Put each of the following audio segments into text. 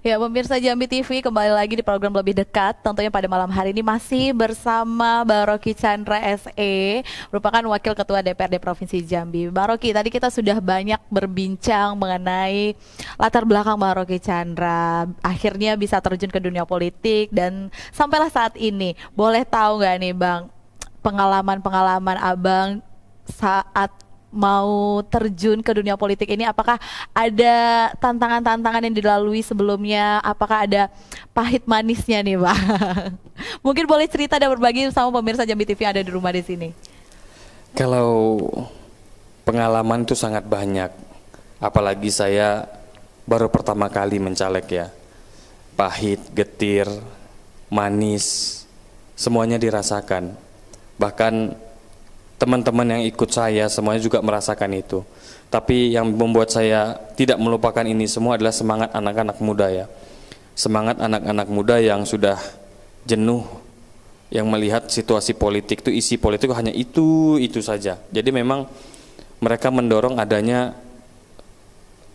Ya, pemirsa Jambi TV kembali lagi di program Lebih Dekat. Tentunya pada malam hari ini masih bersama Baroki Chandra SE, merupakan Wakil Ketua DPRD Provinsi Jambi. Baroki, tadi kita sudah banyak berbincang mengenai latar belakang Baroki Chandra. Akhirnya bisa terjun ke dunia politik dan sampailah saat ini. Boleh tahu nggak nih Bang, pengalaman-pengalaman Abang saat mau terjun ke dunia politik ini apakah ada tantangan-tantangan yang dilalui sebelumnya apakah ada pahit manisnya nih Pak mungkin boleh cerita dan berbagi sama pemirsa Jambi TV ada di rumah di sini kalau pengalaman itu sangat banyak apalagi saya baru pertama kali mencaleg ya pahit getir manis semuanya dirasakan bahkan teman-teman yang ikut saya semuanya juga merasakan itu. Tapi yang membuat saya tidak melupakan ini semua adalah semangat anak-anak muda ya. Semangat anak-anak muda yang sudah jenuh yang melihat situasi politik itu isi politik hanya itu itu saja. Jadi memang mereka mendorong adanya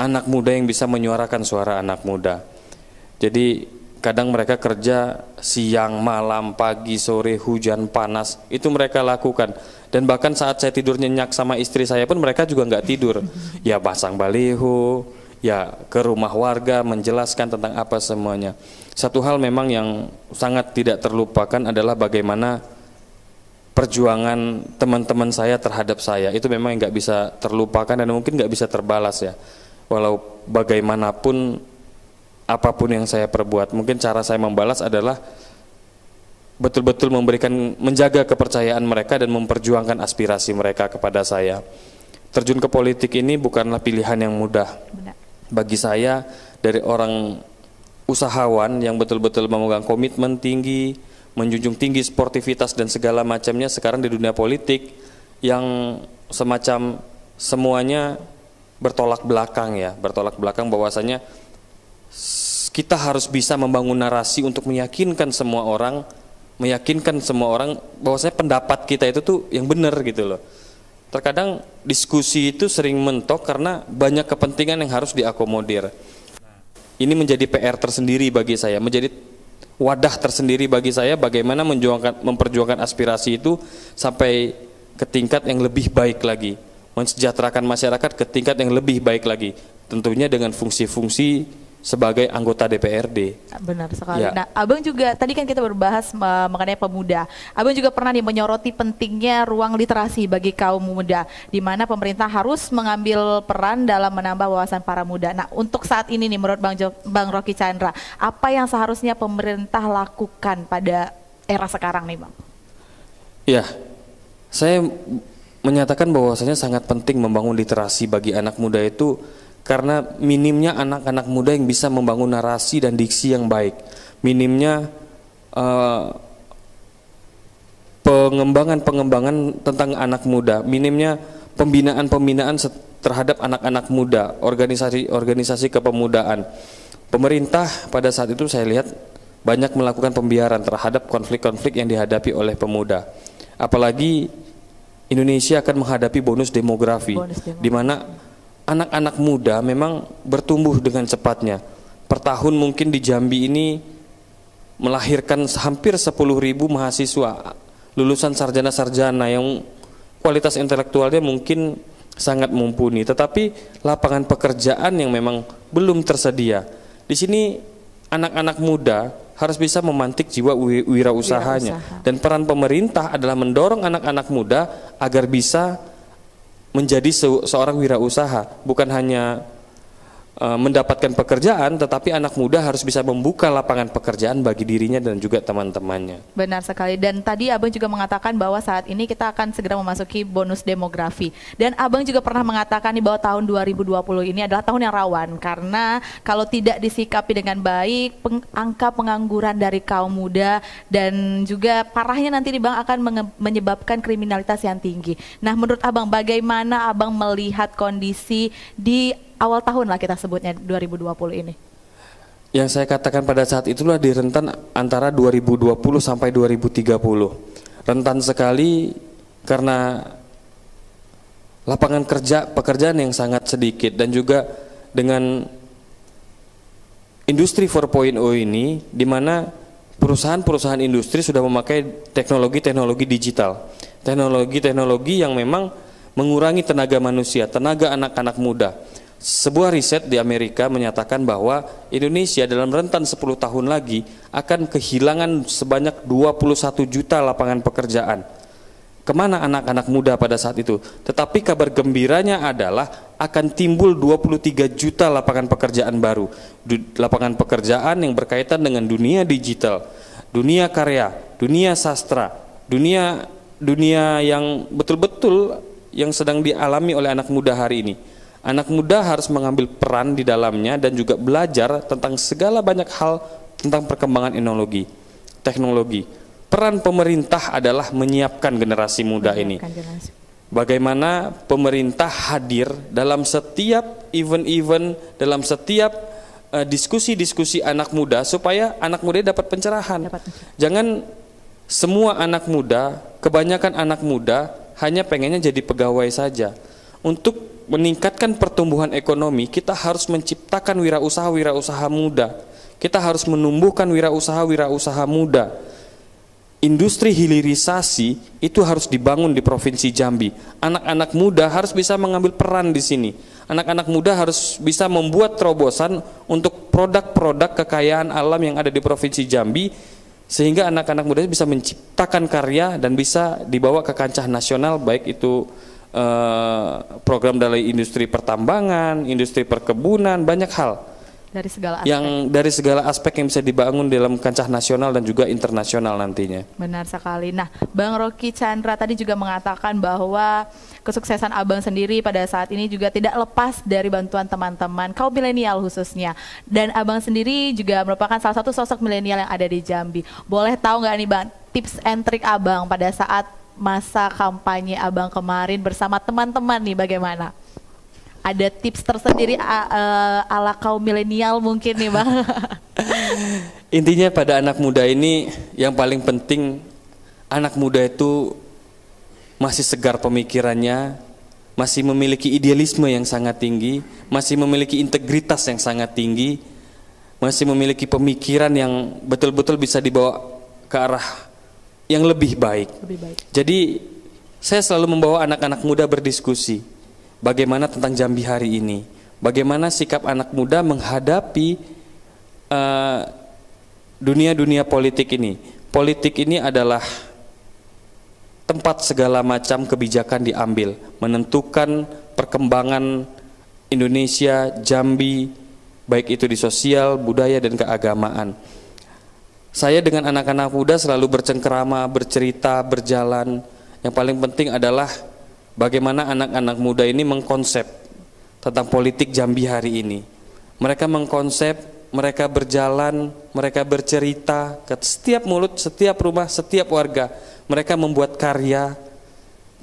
anak muda yang bisa menyuarakan suara anak muda. Jadi Kadang mereka kerja siang, malam, pagi, sore, hujan, panas. Itu mereka lakukan. Dan bahkan saat saya tidur nyenyak sama istri saya pun mereka juga nggak tidur. Ya pasang baliho, ya ke rumah warga menjelaskan tentang apa semuanya. Satu hal memang yang sangat tidak terlupakan adalah bagaimana perjuangan teman-teman saya terhadap saya. Itu memang nggak bisa terlupakan dan mungkin nggak bisa terbalas ya. Walau bagaimanapun apapun yang saya perbuat. Mungkin cara saya membalas adalah betul-betul memberikan menjaga kepercayaan mereka dan memperjuangkan aspirasi mereka kepada saya. Terjun ke politik ini bukanlah pilihan yang mudah. Bagi saya dari orang usahawan yang betul-betul memegang komitmen tinggi, menjunjung tinggi sportivitas dan segala macamnya sekarang di dunia politik yang semacam semuanya bertolak belakang ya, bertolak belakang bahwasanya kita harus bisa membangun narasi untuk meyakinkan semua orang, meyakinkan semua orang bahwa saya pendapat kita itu tuh yang benar gitu loh. Terkadang diskusi itu sering mentok karena banyak kepentingan yang harus diakomodir. Ini menjadi PR tersendiri bagi saya, menjadi wadah tersendiri bagi saya bagaimana menjuangkan, memperjuangkan aspirasi itu sampai ke tingkat yang lebih baik lagi, mensejahterakan masyarakat ke tingkat yang lebih baik lagi. Tentunya dengan fungsi-fungsi sebagai anggota DPRD. Benar sekali. Ya. Nah, Abang juga tadi kan kita berbahas mengenai pemuda. Abang juga pernah nih menyoroti pentingnya ruang literasi bagi kaum muda di mana pemerintah harus mengambil peran dalam menambah wawasan para muda. Nah, untuk saat ini nih menurut Bang jo Bang Rocky Chandra, apa yang seharusnya pemerintah lakukan pada era sekarang nih, Bang? Ya. Saya menyatakan bahwasanya sangat penting membangun literasi bagi anak muda itu karena minimnya anak-anak muda yang bisa membangun narasi dan diksi yang baik, minimnya eh, pengembangan-pengembangan tentang anak muda, minimnya pembinaan-pembinaan terhadap anak-anak muda, organisasi-organisasi kepemudaan. Pemerintah pada saat itu saya lihat banyak melakukan pembiaran terhadap konflik-konflik yang dihadapi oleh pemuda. Apalagi Indonesia akan menghadapi bonus demografi, bonus demografi. di mana anak-anak muda memang bertumbuh dengan cepatnya. Per tahun mungkin di Jambi ini melahirkan hampir ribu mahasiswa lulusan sarjana-sarjana yang kualitas intelektualnya mungkin sangat mumpuni, tetapi lapangan pekerjaan yang memang belum tersedia. Di sini anak-anak muda harus bisa memantik jiwa wirausahanya Wira dan peran pemerintah adalah mendorong anak-anak muda agar bisa menjadi seorang wirausaha bukan hanya Eh, mendapatkan pekerjaan, tetapi anak muda harus bisa membuka lapangan pekerjaan bagi dirinya dan juga teman-temannya. Benar sekali. Dan tadi Abang juga mengatakan bahwa saat ini kita akan segera memasuki bonus demografi. Dan Abang juga pernah mengatakan bahwa tahun 2020 ini adalah tahun yang rawan karena kalau tidak disikapi dengan baik, peng angka pengangguran dari kaum muda dan juga parahnya nanti di Bang akan menyebabkan kriminalitas yang tinggi. Nah, menurut Abang bagaimana Abang melihat kondisi di awal tahun lah kita sebutnya 2020 ini? Yang saya katakan pada saat itulah di rentan antara 2020 sampai 2030. Rentan sekali karena lapangan kerja pekerjaan yang sangat sedikit dan juga dengan industri 4.0 ini di mana perusahaan-perusahaan industri sudah memakai teknologi-teknologi digital. Teknologi-teknologi yang memang mengurangi tenaga manusia, tenaga anak-anak muda. Sebuah riset di Amerika menyatakan bahwa Indonesia dalam rentan 10 tahun lagi akan kehilangan sebanyak 21 juta lapangan pekerjaan. Kemana anak-anak muda pada saat itu? Tetapi kabar gembiranya adalah akan timbul 23 juta lapangan pekerjaan baru. lapangan pekerjaan yang berkaitan dengan dunia digital, dunia karya, dunia sastra, dunia dunia yang betul-betul yang sedang dialami oleh anak muda hari ini. Anak muda harus mengambil peran di dalamnya dan juga belajar tentang segala banyak hal tentang perkembangan teknologi. Teknologi. Peran pemerintah adalah menyiapkan generasi muda ini. Bagaimana pemerintah hadir dalam setiap event-event, dalam setiap eh, diskusi-diskusi anak muda supaya anak muda dapat pencerahan. Jangan semua anak muda, kebanyakan anak muda hanya pengennya jadi pegawai saja. Untuk meningkatkan pertumbuhan ekonomi, kita harus menciptakan wirausaha-wirausaha muda. Kita harus menumbuhkan wirausaha-wirausaha muda. Industri hilirisasi itu harus dibangun di Provinsi Jambi. Anak-anak muda harus bisa mengambil peran di sini. Anak-anak muda harus bisa membuat terobosan untuk produk-produk kekayaan alam yang ada di Provinsi Jambi sehingga anak-anak muda bisa menciptakan karya dan bisa dibawa ke kancah nasional baik itu Eh, program dari industri pertambangan, industri perkebunan, banyak hal dari segala aspek. yang dari segala aspek yang bisa dibangun dalam kancah nasional dan juga internasional nantinya. Benar sekali. Nah, Bang Rocky Chandra tadi juga mengatakan bahwa kesuksesan Abang sendiri pada saat ini juga tidak lepas dari bantuan teman-teman kaum milenial khususnya. Dan Abang sendiri juga merupakan salah satu sosok milenial yang ada di Jambi. Boleh tahu nggak nih Bang tips and trik Abang pada saat masa kampanye abang kemarin bersama teman-teman nih bagaimana? Ada tips tersendiri e, ala kaum milenial mungkin nih bang? Intinya pada anak muda ini yang paling penting anak muda itu masih segar pemikirannya, masih memiliki idealisme yang sangat tinggi, masih memiliki integritas yang sangat tinggi, masih memiliki pemikiran yang betul-betul bisa dibawa ke arah yang lebih baik. Lebih baik. Jadi saya selalu membawa anak-anak muda berdiskusi bagaimana tentang Jambi hari ini, bagaimana sikap anak muda menghadapi eh, dunia-dunia uh, dunia -dunia politik ini. Politik ini adalah tempat segala macam kebijakan diambil, menentukan perkembangan Indonesia, Jambi, baik itu di sosial, budaya, dan keagamaan. Saya dengan anak-anak muda selalu bercengkerama, bercerita, berjalan. Yang paling penting adalah bagaimana anak-anak muda ini mengkonsep tentang politik Jambi hari ini. Mereka mengkonsep, mereka berjalan, mereka bercerita ke setiap mulut, setiap rumah, setiap warga. Mereka membuat karya,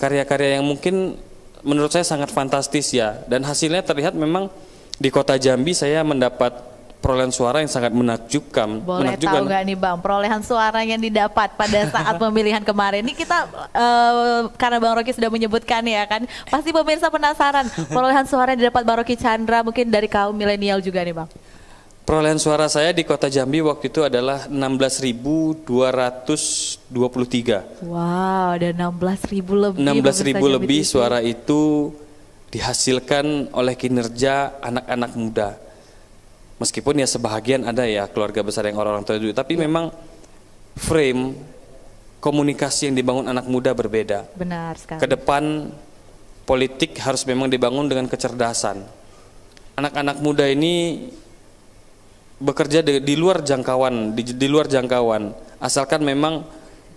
karya-karya yang mungkin menurut saya sangat fantastis ya. Dan hasilnya terlihat memang di kota Jambi saya mendapat perolehan suara yang sangat menakjubkan. Boleh menakjubkan. tahu nggak nih Bang, perolehan suara yang didapat pada saat pemilihan kemarin? Ini kita uh, karena Bang Rocky sudah menyebutkan ya kan, pasti pemirsa penasaran perolehan suara yang didapat Bang Rocky Chandra mungkin dari kaum milenial juga nih Bang. Perolehan suara saya di Kota Jambi waktu itu adalah 16.223. Wow, ada 16.000 lebih. 16.000 lebih suara itu dihasilkan oleh kinerja anak-anak muda meskipun ya sebahagian ada ya keluarga besar yang orang-orang tua dulu tapi iya. memang frame komunikasi yang dibangun anak muda berbeda. Benar sekali. Ke depan politik harus memang dibangun dengan kecerdasan. Anak-anak muda ini bekerja di, di luar jangkauan, di, di luar jangkauan, asalkan memang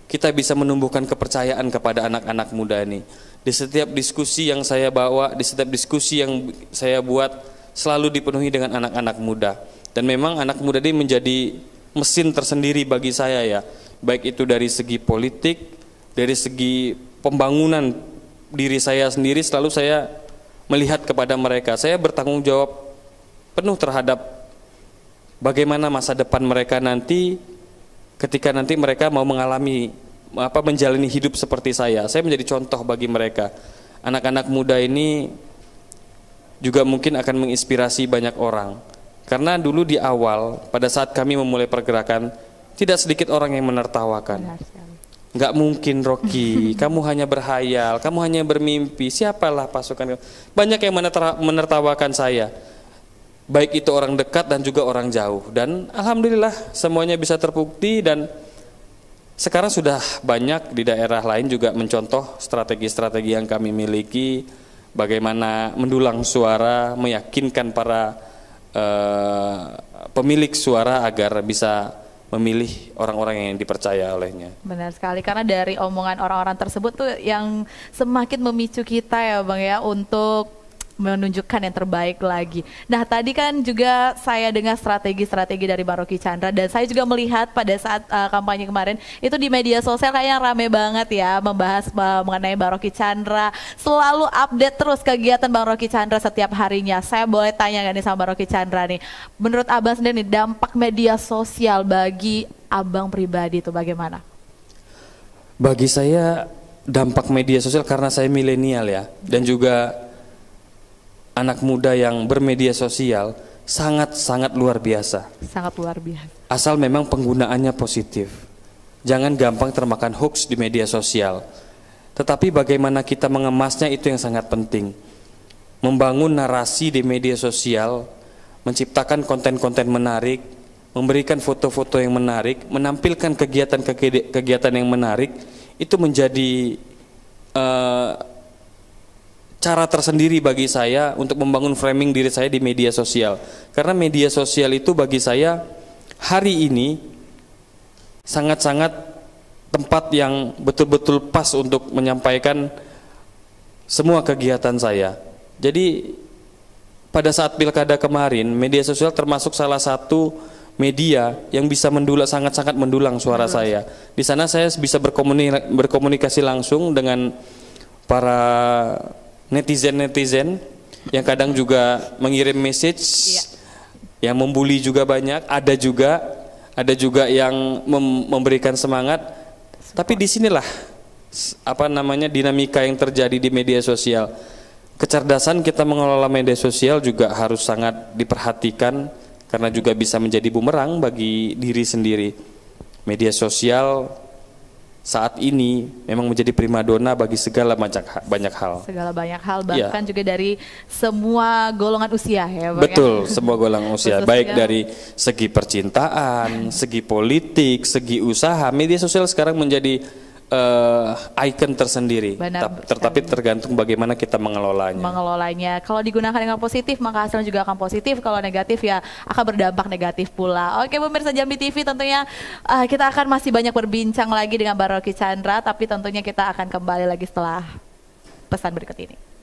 kita bisa menumbuhkan kepercayaan kepada anak-anak muda ini. Di setiap diskusi yang saya bawa, di setiap diskusi yang saya buat, selalu dipenuhi dengan anak-anak muda. Dan memang anak muda ini menjadi mesin tersendiri bagi saya ya. Baik itu dari segi politik, dari segi pembangunan diri saya sendiri selalu saya melihat kepada mereka. Saya bertanggung jawab penuh terhadap bagaimana masa depan mereka nanti ketika nanti mereka mau mengalami apa menjalani hidup seperti saya. Saya menjadi contoh bagi mereka. Anak-anak muda ini juga mungkin akan menginspirasi banyak orang. Karena dulu di awal, pada saat kami memulai pergerakan, tidak sedikit orang yang menertawakan. Nggak mungkin Rocky, kamu hanya berhayal, kamu hanya bermimpi. Siapalah pasukan kamu? Banyak yang menertawakan saya. Baik itu orang dekat dan juga orang jauh. Dan alhamdulillah semuanya bisa terbukti dan sekarang sudah banyak di daerah lain juga mencontoh strategi-strategi yang kami miliki bagaimana mendulang suara, meyakinkan para eh, pemilik suara agar bisa memilih orang-orang yang dipercaya olehnya. Benar sekali karena dari omongan orang-orang tersebut tuh yang semakin memicu kita ya Bang ya untuk menunjukkan yang terbaik lagi. Nah tadi kan juga saya dengar strategi-strategi dari Bang Chandra dan saya juga melihat pada saat uh, kampanye kemarin itu di media sosial kayaknya rame banget ya membahas uh, mengenai Bang Chandra. Selalu update terus kegiatan Bang Chandra setiap harinya. Saya boleh tanya gak nih sama Bang Chandra nih, menurut Abang sendiri nih dampak media sosial bagi Abang pribadi itu bagaimana? Bagi saya dampak media sosial karena saya milenial ya dan juga anak muda yang bermedia sosial sangat-sangat luar biasa. Sangat luar biasa. Asal memang penggunaannya positif. Jangan gampang termakan hoax di media sosial. Tetapi bagaimana kita mengemasnya itu yang sangat penting. Membangun narasi di media sosial, menciptakan konten-konten menarik, memberikan foto-foto yang menarik, menampilkan kegiatan-kegiatan yang menarik, itu menjadi uh, cara tersendiri bagi saya untuk membangun framing diri saya di media sosial. Karena media sosial itu bagi saya hari ini sangat-sangat tempat yang betul-betul pas untuk menyampaikan semua kegiatan saya. Jadi pada saat pilkada kemarin, media sosial termasuk salah satu media yang bisa mendulang sangat-sangat mendulang suara hmm. saya. Di sana saya bisa berkomunikasi, berkomunikasi langsung dengan para netizen-netizen yang kadang juga mengirim message yeah. yang membuli juga banyak, ada juga ada juga yang mem memberikan semangat. Support. Tapi disinilah apa namanya dinamika yang terjadi di media sosial. Kecerdasan kita mengelola media sosial juga harus sangat diperhatikan karena juga bisa menjadi bumerang bagi diri sendiri. Media sosial saat ini memang menjadi primadona bagi segala banyak banyak hal. Segala banyak hal bahkan ya. juga dari semua golongan usia ya, Bang. Ya. Betul, ya? semua golongan usia, baik dari segi percintaan, segi politik, segi usaha, media sosial sekarang menjadi uh, icon tersendiri, tetapi tergantung bagaimana kita mengelolanya. Mengelolanya. Kalau digunakan dengan positif, maka hasilnya juga akan positif. Kalau negatif ya akan berdampak negatif pula. Oke, pemirsa Jambi TV tentunya uh, kita akan masih banyak berbincang lagi dengan Baroki Chandra, tapi tentunya kita akan kembali lagi setelah pesan berikut ini.